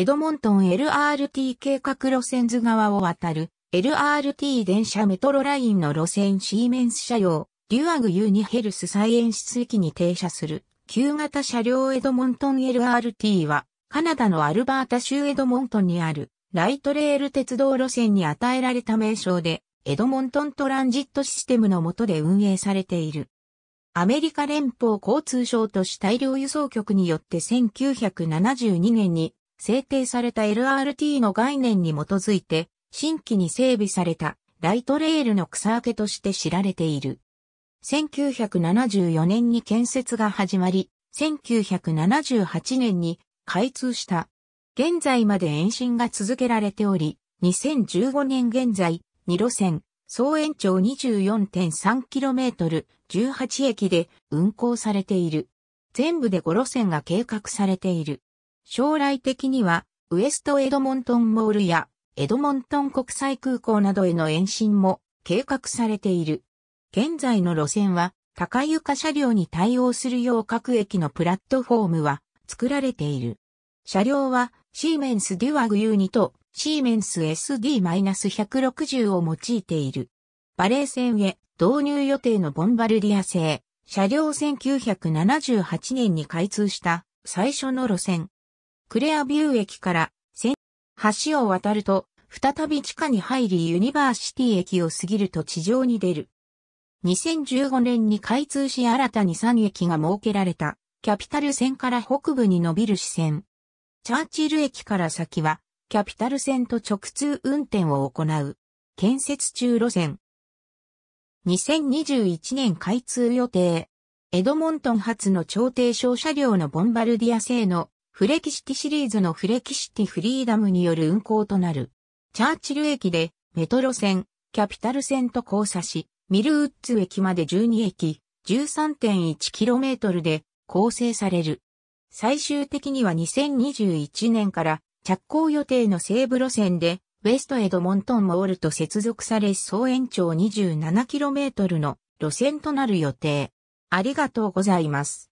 エドモントン LRT 計画路線図側を渡る LRT 電車メトロラインの路線シーメンス車両、デュアグユニヘルス再演出駅に停車する旧型車両エドモントン LRT はカナダのアルバータ州エドモントンにあるライトレール鉄道路線に与えられた名称でエドモントントランジットシステムの下で運営されている。アメリカ連邦交通省都市大量輸送局によって1972年に制定された LRT の概念に基づいて、新規に整備されたライトレールの草分けとして知られている。1974年に建設が始まり、1978年に開通した。現在まで延伸が続けられており、2015年現在、2路線、総延長 24.3km、18駅で運行されている。全部で5路線が計画されている。将来的には、ウエストエドモントンモールや、エドモントン国際空港などへの延伸も計画されている。現在の路線は、高床車両に対応するよう各駅のプラットフォームは作られている。車両は、シーメンスデュアグ U2 と、シーメンス SD-160 を用いている。バレー線へ導入予定のボンバルディア製、車両1978年に開通した最初の路線、クレアビュー駅から線、橋を渡ると、再び地下に入りユニバーシティ駅を過ぎると地上に出る。2015年に開通し新たに3駅が設けられた、キャピタル線から北部に伸びる支線。チャーチル駅から先は、キャピタル線と直通運転を行う、建設中路線。2021年開通予定。エドモントン発の調停小車両のボンバルディア製のフレキシティシリーズのフレキシティフリーダムによる運行となる。チャーチル駅でメトロ線、キャピタル線と交差し、ミルウッズ駅まで12駅、13.1km で構成される。最終的には2021年から着工予定の西部路線で、ウェストエドモントンモールと接続され総延長 27km の路線となる予定。ありがとうございます。